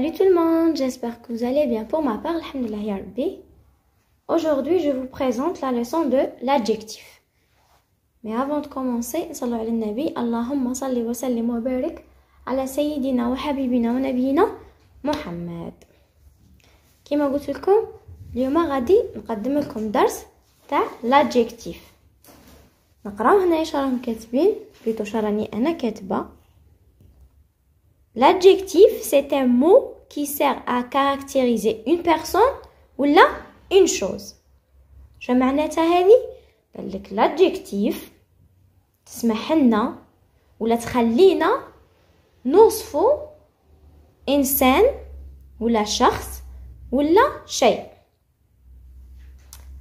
Salut tout le monde, j'espère que vous allez bien. Pour ma part, alhamdulillah Aujourd'hui, je vous présente la leçon de l'adjectif. Mais avant de commencer, Allahumma salli wa sallim wa barik ala sayyidina wa habibina wa vous Muhammad. le vous présenter l'adjectif. نقراو هنا كاتبين بيتو L'adjectif, c'est un mot qui sert à caractériser une personne ou là une chose. Je معناتها هذه؟ l'adjectif ou لنا ولا تخلينا ça إنسان ولا شخص ولا شيء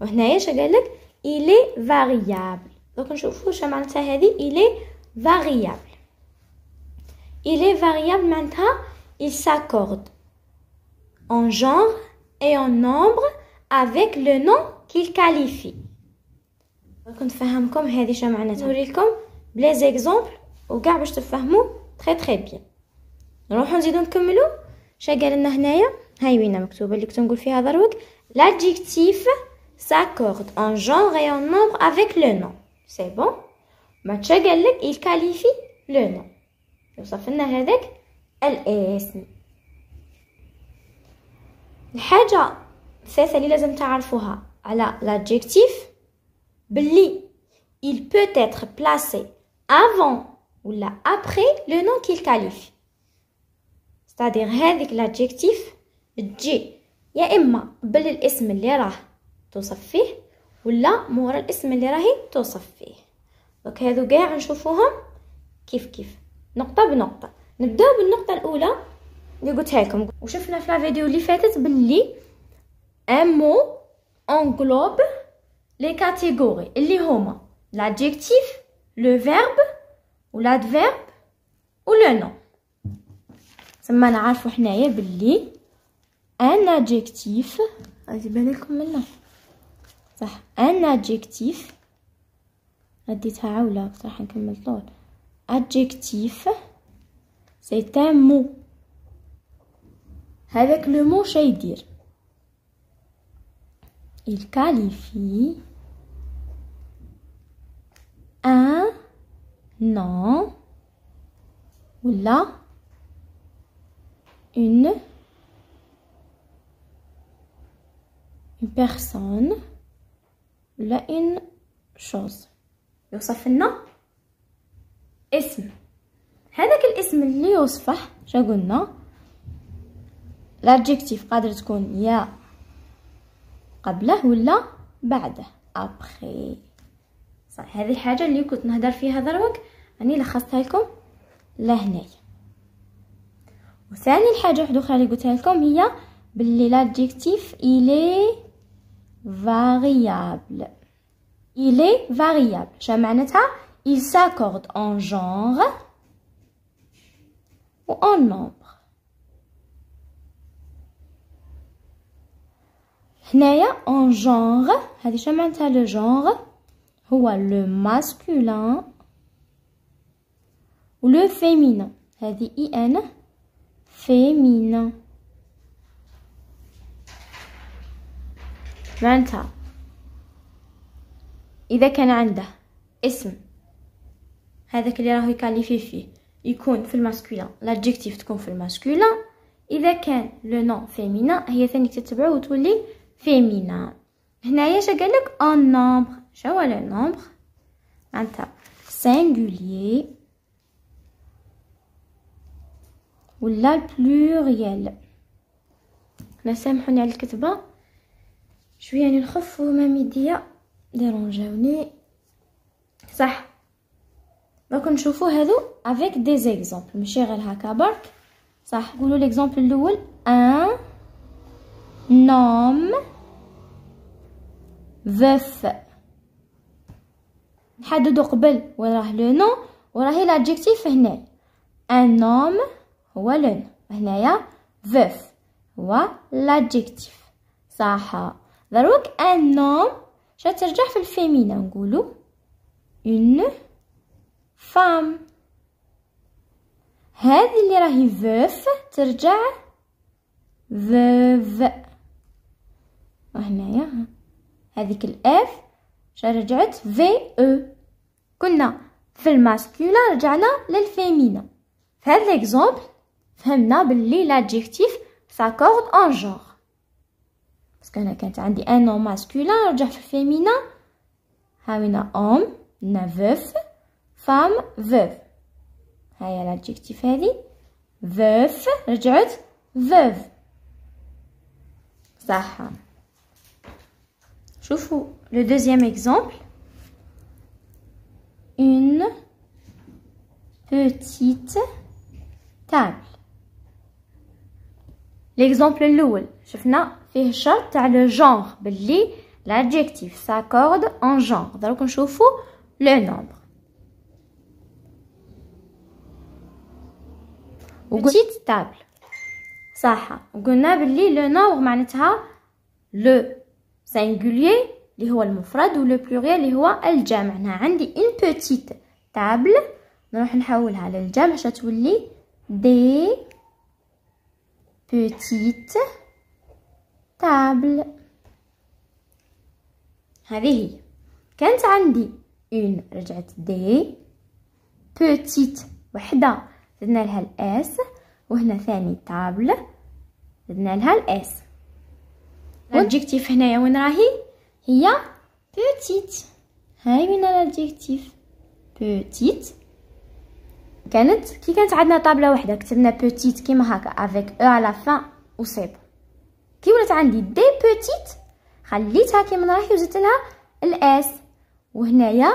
وهنايا شو قالك إلي je دوك نشوفو شو معناتها Il est variable. Il est variable maintenant. Il s'accorde en genre et en nombre avec le nom qu'il qualifie. Nous regardons plusieurs exemples. Au cas où je te très très bien. Nous allons dire donc maintenant. Chaque dernière, haïwina, écrit le lecteur que fait à droite. L'adjectif s'accorde en genre et en nombre avec le nom. C'est bon. Mais chaque il qualifie le nom. يوصف لنا هذاك الاسم الحاجة الثالثة اللي لازم تعرفوها على l'adjectif بلي il peut être placé avant ou là après le nom qu'il qualifie c'est-à-dire هذيك l'adjectif تجي يا اما قبل الاسم اللي راه توصف فيه ولا مورا الاسم اللي راهي توصف فيه دونك هذو كاع نشوفوهم كيف كيف نقطه بنقطه نبداو بالنقطه الاولى اللي قلتها لكم وشفنا في الفيديو اللي فاتت باللي ان مو انغلوب لي كاتيجوري اللي هما لادجكتيف لو فيرب و l'adverbe و le nom نعرفو حنايا باللي ان ادجكتيف غادي من منه صح ان ادجكتيف رديتها عاوله صح نكمل طول adjectif, c'est un mot. Avec le mot dire il qualifie un nom ou là une, une personne ou là une chose. savez non اسم هذاك الاسم اللي يصفح شا قلنا الادجكتيف قادر تكون يا قبله ولا بعده ابخي صح هذه الحاجه اللي كنت نهضر فيها دروك راني لخصتها لكم لهنايا وثاني الحاجه واحده اخرى اللي قلتها لكم هي باللي لادجكتيف الي فاريابل الي فاريابل شنو معناتها Il s'accorde en genre ou en nombre. en genre il le genre à le masculin ou le féminin il i n féminin معناتها tu un هذاك اللي راهو يكاليفي فيه يكون في الماسكولين لادجكتيف تكون في الماسكولين اذا كان لو نون فيمينا هي ثاني تتبعو وتولي فيمينا هنايا شا قالك اون نومبر شو هو لو نومبر معناتها سينغوليي ولا البلوريال ما سامحوني على الكتبه شويه يعني نخف وهما ميديا ديرونجاوني صح دونك نشوفو هادو افيك دي زيكزومبل ماشي غير هكا برك صح قولوا ليكزومبل الاول ان نوم veuf نحددو قبل وين راه لو نو وراهي لادجيكتيف هنا ان نوم هو لون هنايا veuf هو لادجيكتيف صح دروك ان نوم شترجع في الفيمينا نقولو une فام هذه اللي راهي فوف ترجع فوف وهنايا هذيك الاف رجعت في او كنا في الماسكولا رجعنا للفيمينا في هذا الاكزومبل فهمنا باللي لادجيكتيف ساكورد ان جور باسكو انا كانت عندي ان نون ماسكولا رجع في الفيمينا هاوينا اوم نافوف femme veuve هيا a هذه veuf رجعت veuve vous شوفوا le deuxième exemple une petite table l'exemple الاول شفنا فيه الشرط تاع le genre l'adjectif s'accorde en genre دروك نشوفوا le nombre بتيت تابل صح قلنا باللي لو نور معناتها لو سينغوليي اللي هو المفرد ولو بلوريال اللي هو الجمع هنا عندي اون بوتيت تابل نروح نحولها للجمع تولي دي بوتيت تابل هذه هي كانت عندي اون رجعت دي بوتيت وحده زدنا لها الاس وهنا ثاني طابل زدنا لها الاس الادجيكتيف هنايا وين راهي هي بوتيت هاي وين الادجيكتيف بوتيت كانت كي كانت عندنا طابله واحده كتبنا بوتيت كيما هكا افيك او على فان و سي كي ولات عندي دي بوتيت خليتها كيما راهي وزدت لها الاس وهنايا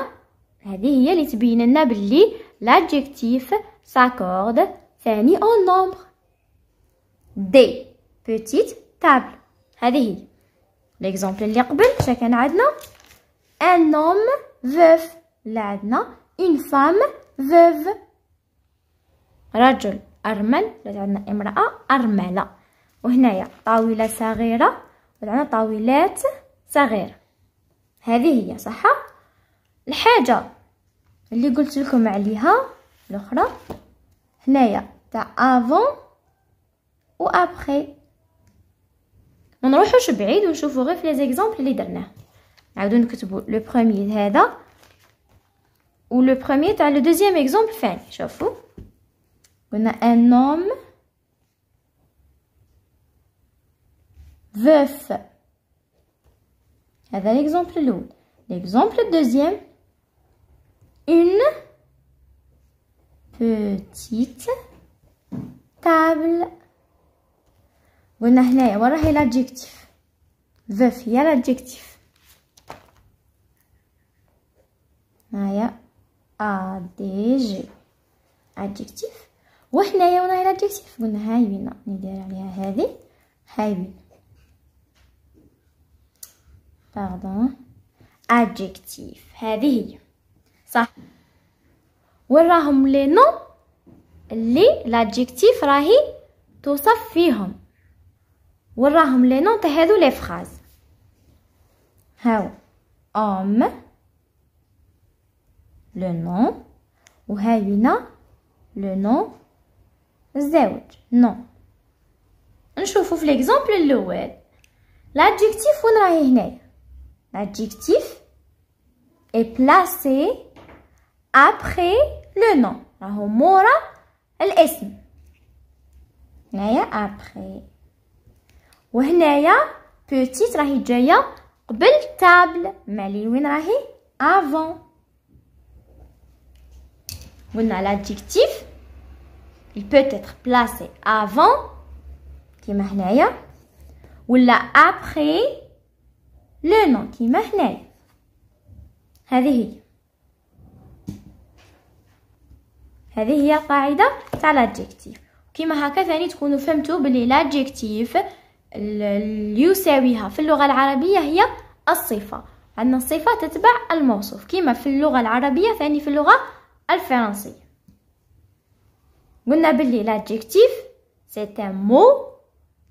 هذه هي اللي تبين لنا باللي لادجيكتيف s'accorde ثاني en nombre des petites tables هذه هي l'exemple اللي قبل شكان عندنا un homme veuf عندنا une femme veuve رجل أرمل عندنا امرأة أرملة وهنايا طاولة صغيرة عندنا طاولات صغيرة هذه هي صح الحاجة اللي قلت لكم عليها Alors là, vous avez avant ou après. On ne cherche pas à le faire, donc je vous refais les exemples les derniers. Je vous donne le premier est là. Ou le premier, vous le deuxième exemple fait. Je on a un homme veuf. Vous l'exemple l'autre. L'exemple de deuxième, une. بوتيت طابل قلنا هنايا وراه هي لادجيكتيف فوف هي لادجيكتيف هنايا ا دي جي ادجيكتيف وهنايا وراها لادجيكتيف قلنا هايبينا ندير عليها هذه هايبين باردون ادجيكتيف هذه هي صح Voilà le nom. les l'adjectif rahi, tu oses? Ici, voilà le nom. Tu le français? homme, le nom. Et le nom. Zut, non. Je vous l'exemple le L'adjectif, on L'adjectif est placé après le nom. rahou mora l'ism. Naya après. Wa hnaya Petit rahi jaya qbel table. Mali win rahi avant. Wna l'adjectif. Il peut être placé avant, qui m'a ou la après le nom qui m'a hnaya. هذه هي قاعده تاع لادجيكتيف كيما هكا ثاني تكونوا فهمتوا بلي لادجيكتيف اللي يساويها في اللغه العربيه هي الصفه عندنا الصفه تتبع الموصوف كيما في اللغه العربيه ثاني في اللغه الفرنسيه قلنا بلي لادجيكتيف سي un مو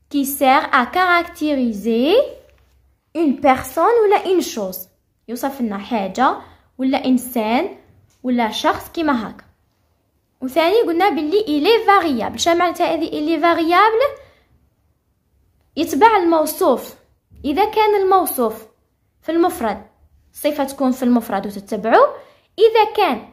كي sert ا كاركتيريزي اون بيرسون ولا اون شوز يوصف لنا حاجه ولا انسان ولا شخص كيما هكا وثاني قلنا باللي إلي فاريابل شنو معناتها هذه إلي فاريابل يتبع الموصوف إذا كان الموصوف في المفرد صفة تكون في المفرد وتتبعه إذا كان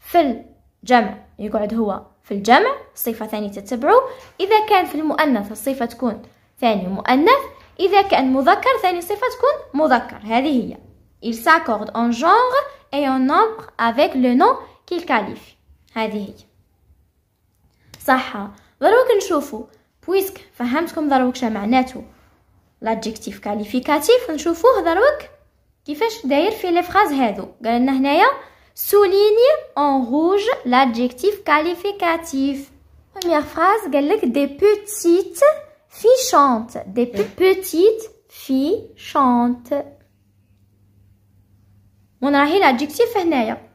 في الجمع يقعد هو في الجمع صفة ثانية تتبعه إذا كان في المؤنث الصفة تكون ثاني مؤنث إذا كان مذكر ثاني صفة تكون مذكر هذه هي Il s'accorde en genre et en nombre avec le nom qu'il qualifie. هذه هي صح دروك نشوفو بويسك فهمتكم دروك شا معناتو لادجيكتيف كاليفيكاتيف نشوفوه دروك كيفاش داير في لي فراز هادو قالنا هنايا سوليني اون روج لادجيكتيف كاليفيكاتيف première فراز قالك دي بوتيت في شانت دي بوتيت في شانت ونراهي لادجيكتيف هنايا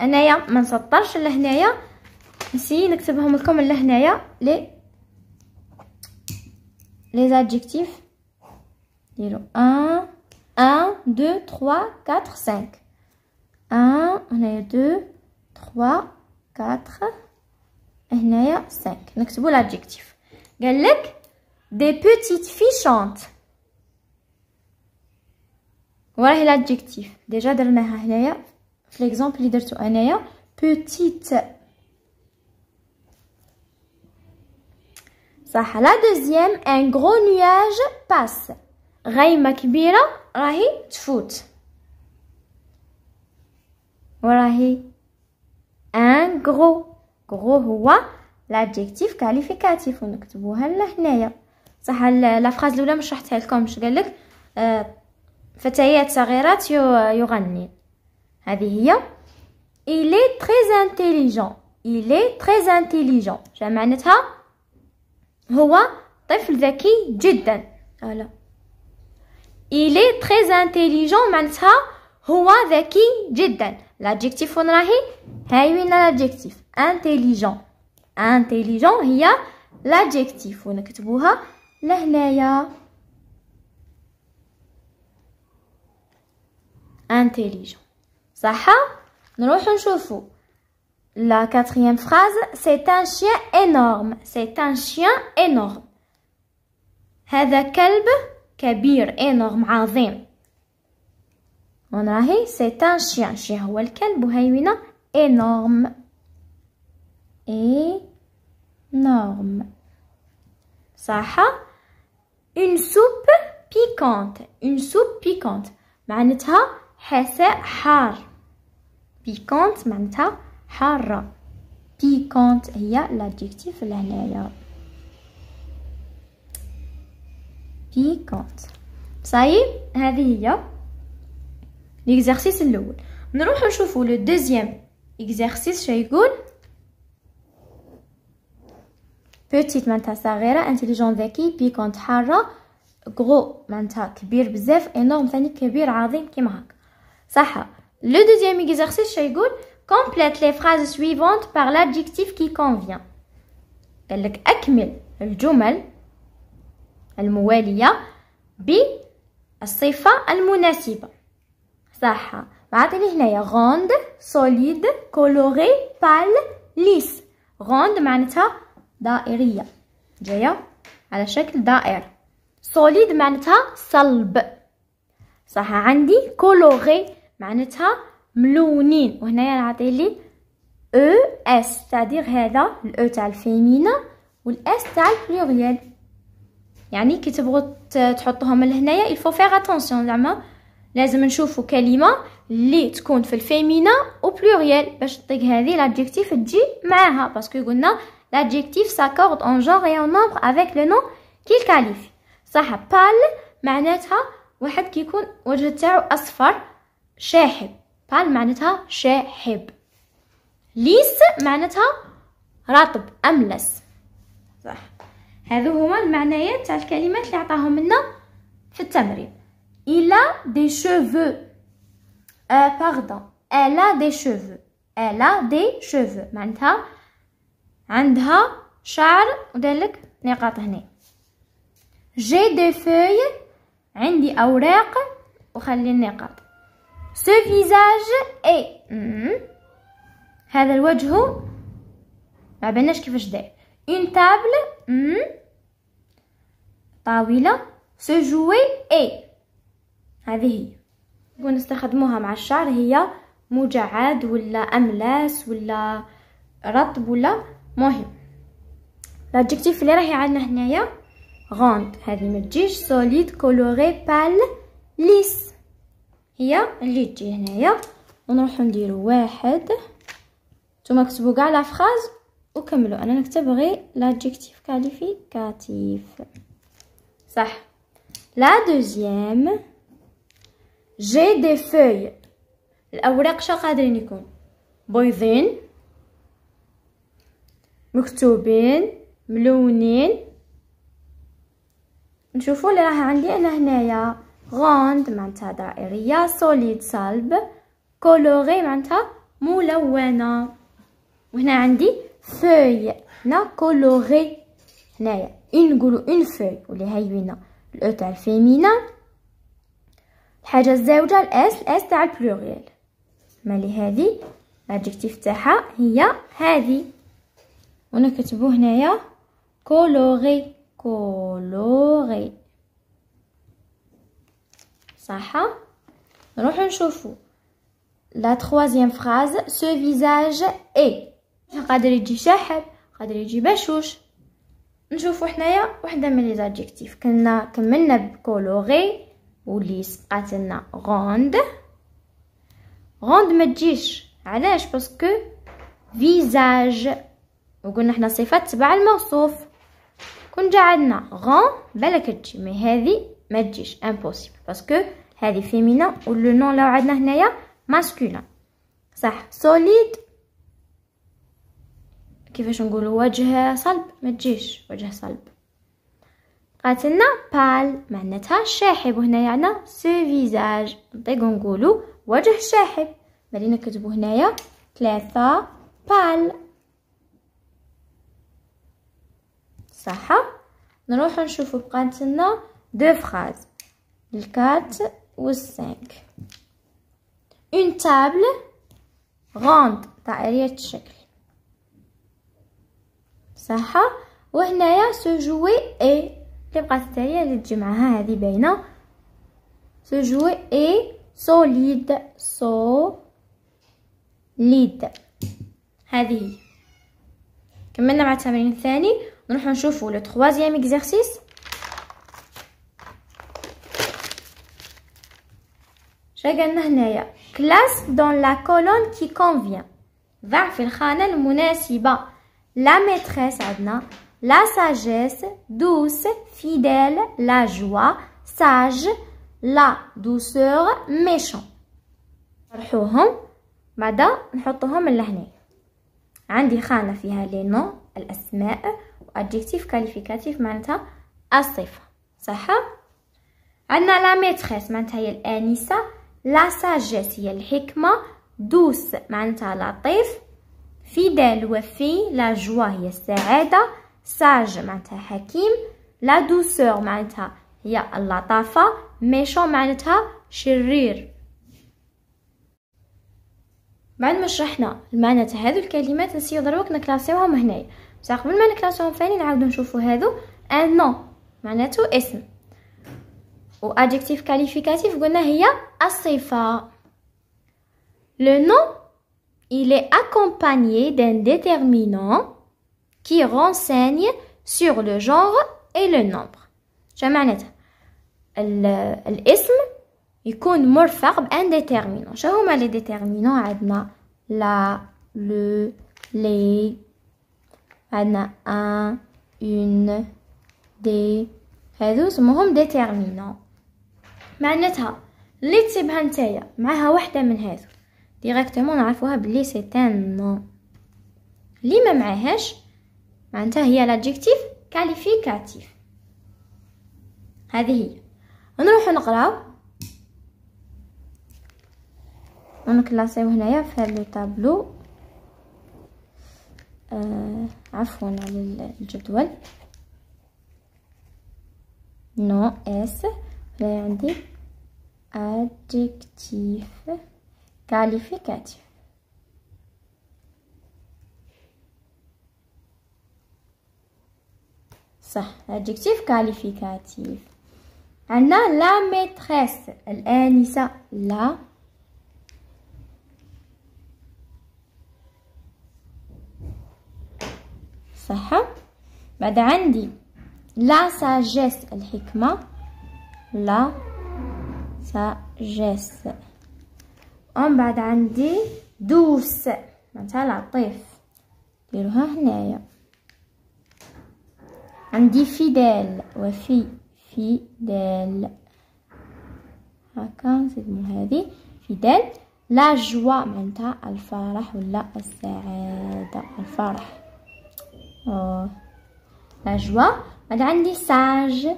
انايا ما نسطرش لهنايا Ici, nous avons comme l'Ahnaya les adjectifs. 1, 2, 3, 4, 5. 1, 2, 3, 4, 5. Donc c'est vous l'adjectif. Vous avez des petites fichantes. Voilà l'adjectif. Déjà, dans l'Ahnaya, l'exemple est de Petite. صح deuxième, un ان nuage passe. باس غيمة كبيره راهي تفوت وراهي ان غرو غرو هو لادجيكتيف كاليفيكاتيف ونكتبوها لهنايا صح لا فراز الاولى مش شرحتها فتيات صغيرات هذه هي il est très intelligent il est très intelligent معناتها هو طفل ذكي جدا آه، لا إلي تري انتيليجون معناتها هو ذكي جدا لادجيكتيف وين راهي هاي وين لادجيكتيف انتيليجون انتيليجون هي لادجيكتيف ونكتبوها لهنايا انتيليجون صح نروح نشوفو La quatrième phrase, c'est un chien énorme. C'est un chien énorme. هذا كلب كبير enorm عظيم. On a c'est un chien. chien هو الكلب énorme. Énorme. صح؟ Une soupe piquante. Une soupe piquante. معناتها حساء حار. Piquante معناتها حارة بيكونت هي لادجيكتيف لهنايا بيكونت صايب هذه هي ليكزارسيس الاول نروحو نشوفو لو دوزيام اكزارسيس يقول بوتيت معنتها صغيرة انتيليجون ذكي بيكونت حارة غرو معنتها كبير بزاف انورم ثاني كبير عظيم كيما هكا صح لو دوزيام اكزارسيس شو يقول Complète les phrases suivantes par l'adjectif qui convient. قال لك أكمل الجمل الموالية بالصفة المناسبة صح معطيني هنايا غوند سوليد كولوري بال ليس غوند معناتها دائرية جاية على شكل دائر سوليد معناتها صلب صح عندي كولوري معناتها ملونين وهنايا نعطي لي او e, اس تعدير هذا الاو e تاع الفيمينا والاس تاع البلوريال يعني كي تبغوا تحطوهم لهنايا الفو فيغ اتونسيون زعما لازم نشوفوا كلمه اللي تكون في الفيمينا او بلوريال باش تطيق هذه لادجكتيف تجي معاها باسكو قلنا لادجكتيف ساكورد اون جونغ اي اون نومبر افيك لو نو كي الكاليفي صح بال معناتها واحد كيكون وجه تاعو اصفر شاحب فال معناتها شاحب ليس معناتها رطب املس صح هذو هما المعنيات تاع الكلمات اللي عطاهم لنا في التمرين الا دي شوفو ا باردون الا دي شوفو الا دي شوفو معناتها عندها شعر ودالك نقاط هنا جي دي فوي عندي اوراق وخلي النقاط Ce visage est hmm. هذا الوجه ما بيناش كيفاش داير une table hmm. طاولة se jouer est هذه هي نكون نستخدموها مع الشعر هي مجعد ولا املاس ولا رطب ولا مهم لادجيكتيف اللي راهي عندنا هنايا غوند هذه ما تجيش سوليد كولوري بال ليس هي اللي تجي هنايا ونروحو نديرو واحد نتوما كتبوا كاع لا فراز وكملوا انا نكتب غير لادجيكتيف كاليفيكاتيف صح لا دوزيام جي دي فوي الاوراق شا قادرين يكون بيضين مكتوبين ملونين نشوفوا اللي راه عندي انا هنايا غوند معناتها دائرية سوليد صلب كولوري معناتها ملونة وهنا عندي فوي هنا كولوري هنايا نقولو اون فوي ولي هاي وينا الأو تاع الفيمينا الحاجة الزاوجة الأس الأس تاع البلوغيال مالي هذه الأدجكتيف تاعها هي هذه ونكتبو هنايا كولوري كولوري صح نروحو نشوفو لا تخوازيام فراز سو فيزاج اي قادر يجي شاحب قادر يجي بشوش نشوفو حنايا وحده من لي زادجيكتيف كنا كملنا بكولوغي ولي سبقات لنا غوند غوند ما تجيش علاش باسكو فيزاج وقلنا حنا صفات تبع الموصوف كون جا عندنا غون بالك تجي مي هذه ما تجيش امبوسيبل باسكو هذه فيمينا لو نون لو عندنا هنايا ماسكولين صح سوليد كيفاش نقولوا وجه صلب ما تجيش وجه صلب قاتلنا بال معناتها شاحب وهنا يعني سو فيزاج نطيقو نقولوا وجه شاحب مالينا كتبو هنايا ثلاثة بال صح نروحو نشوفو بقاتلنا دو فراز الكات والسانك اون تابل غوند دائرية الشكل صح وهنايا سو جوي اي اللي بقات التالية للجمعة هذه باينة سو جوي اي سوليد سو ليد هذه هي كملنا مع التمرين الثاني نروحو نشوفو لو تخوازيام اكزرسيس شا هنايا كلاس دون لا كولون كي كونفيان ضع في الخانة المناسبة لا ميتريس عندنا لا ساجيس دوس فيديل لا جوا ساج لا دوسور ميشون نطرحوهم بعدا نحطوهم لهنايا عندي خانة فيها لي نو الأسماء وادجكتيف كاليفيكاتيف معناتها الصفة صح عندنا لا ميتريس معناتها هي الآنسة لا ساجيس هي الحكمة دوس معناتها لطيف فيدال وفي لا جوا هي السعادة ساج معناتها حكيم لا دوسور معناتها هي اللطافة ميشون معناتها شرير بعد ما شرحنا المعنى تاع هذو الكلمات نسيو دروك نكلاسيوهم هنايا بصح قبل ما نكلاسيوهم ثاني نعاودو نشوفو هذو ان نو معناتو اسم Au adjectif qualificatif, on a assez Le nom, il est accompagné d'un déterminant qui renseigne sur le genre et le nombre. Je m'ennuie. L'isme, il compte morphes, un déterminant. Je les déterminants. On a la, le, les. On un, une, des. Et douze, mon déterminants. معناتها اللي تسيبها نتايا معاها وحده من هذو ديريكتومون نعرفوها بلي سي تان نو لي ما معاهاش معناتها هي لادجكتيف كاليفيكاتيف هذه هي نروحو نقراو ونكلاسيو هنايا في هذا طابلو آه عفوا على الجدول نو اس هنا عندي adjectif qualificatif صح adjectif qualificatif عندنا لا ميتريس الآنسة لا صح بعد عندي لا ساجيس الحكمة لا جس ومن بعد عندي دوس معناتها لطيف ديروها هنايا عندي فيدال وفي فيدال هاكا نزيدو هذه فيدال لا جوا معناتها الفرح ولا السعاده الفرح أوه. لا جوا بعد عندي ساج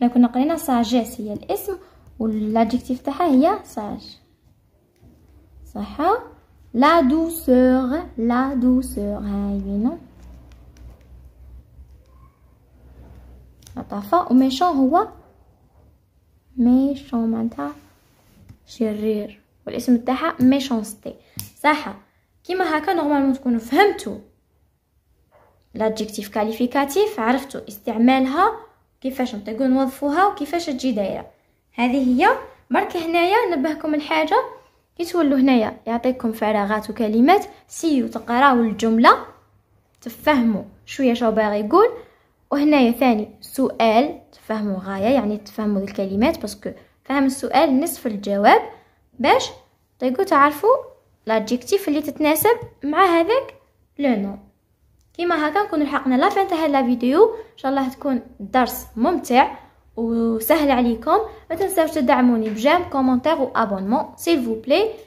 حنا كنا قرينا ساجيس هي الاسم والادجكتيف تاعها هي ساج صح لا دوسور لا دوسور هاي بينا لطافه وميشون هو ميشون معناتها شرير والاسم تاعها ميشونستي صح كيما هكا نورمالمون تكونوا فهمتوا لادجكتيف كاليفيكاتيف عرفتوا استعمالها كيفاش نطيقو نوظفوها وكيفاش تجي دايره هذه هي برك هنايا نبهكم الحاجه كي تولوا هنايا يعطيكم فراغات وكلمات سيو تقراو الجمله تفهموا شويه شنو باغي يقول وهنايا ثاني سؤال تفهموا غايه يعني تفهموا الكلمات باسكو فهم السؤال نصف الجواب باش تقدروا تعرفوا لادجيكتيف اللي تتناسب مع هذاك لو نو كما هكا نكون لحقنا لا فين تاع هاد لا فيديو ان شاء الله تكون الدرس ممتع وسهل عليكم ما تنساوش تدعموني بجيم كومونتير وابونمون سيل فو بلي